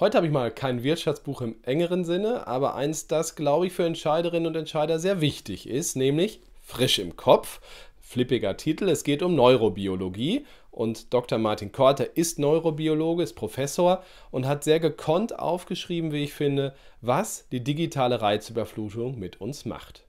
Heute habe ich mal kein Wirtschaftsbuch im engeren Sinne, aber eins, das, glaube ich, für Entscheiderinnen und Entscheider sehr wichtig ist, nämlich Frisch im Kopf. Flippiger Titel, es geht um Neurobiologie und Dr. Martin Korte ist Neurobiologe, ist Professor und hat sehr gekonnt aufgeschrieben, wie ich finde, was die digitale Reizüberflutung mit uns macht.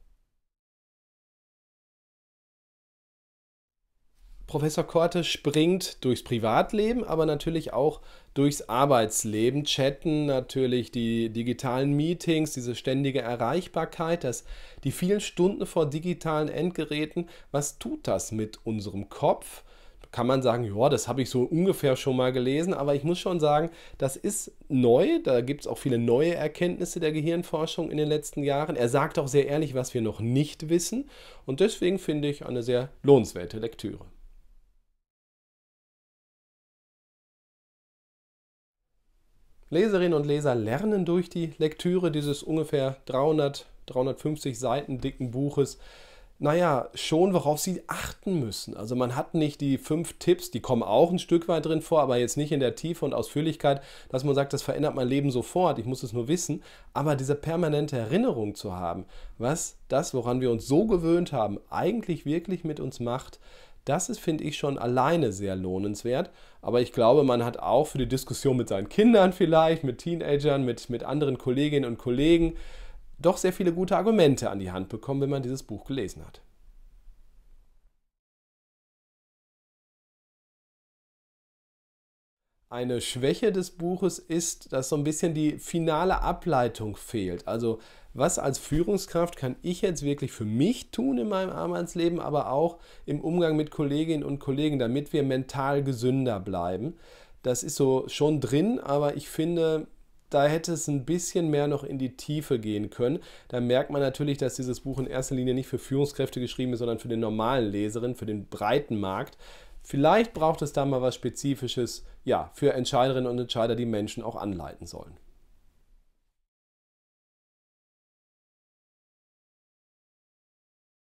Professor Korte springt durchs Privatleben, aber natürlich auch durchs Arbeitsleben. Chatten, natürlich die digitalen Meetings, diese ständige Erreichbarkeit, das, die vielen Stunden vor digitalen Endgeräten. Was tut das mit unserem Kopf? Kann man sagen, ja, das habe ich so ungefähr schon mal gelesen, aber ich muss schon sagen, das ist neu. Da gibt es auch viele neue Erkenntnisse der Gehirnforschung in den letzten Jahren. Er sagt auch sehr ehrlich, was wir noch nicht wissen. Und deswegen finde ich eine sehr lohnenswerte Lektüre. Leserinnen und Leser lernen durch die Lektüre dieses ungefähr 300, 350 Seiten dicken Buches, naja, schon worauf sie achten müssen. Also man hat nicht die fünf Tipps, die kommen auch ein Stück weit drin vor, aber jetzt nicht in der Tiefe und Ausführlichkeit, dass man sagt, das verändert mein Leben sofort, ich muss es nur wissen. Aber diese permanente Erinnerung zu haben, was das, woran wir uns so gewöhnt haben, eigentlich wirklich mit uns macht, das ist, finde ich, schon alleine sehr lohnenswert. Aber ich glaube, man hat auch für die Diskussion mit seinen Kindern vielleicht, mit Teenagern, mit, mit anderen Kolleginnen und Kollegen doch sehr viele gute Argumente an die Hand bekommen, wenn man dieses Buch gelesen hat. eine Schwäche des Buches ist, dass so ein bisschen die finale Ableitung fehlt. Also was als Führungskraft kann ich jetzt wirklich für mich tun in meinem Arbeitsleben, aber auch im Umgang mit Kolleginnen und Kollegen, damit wir mental gesünder bleiben. Das ist so schon drin, aber ich finde, da hätte es ein bisschen mehr noch in die Tiefe gehen können. Da merkt man natürlich, dass dieses Buch in erster Linie nicht für Führungskräfte geschrieben ist, sondern für den normalen Leserin, für den breiten Markt. Vielleicht braucht es da mal was Spezifisches, ja, für Entscheiderinnen und Entscheider, die Menschen auch anleiten sollen.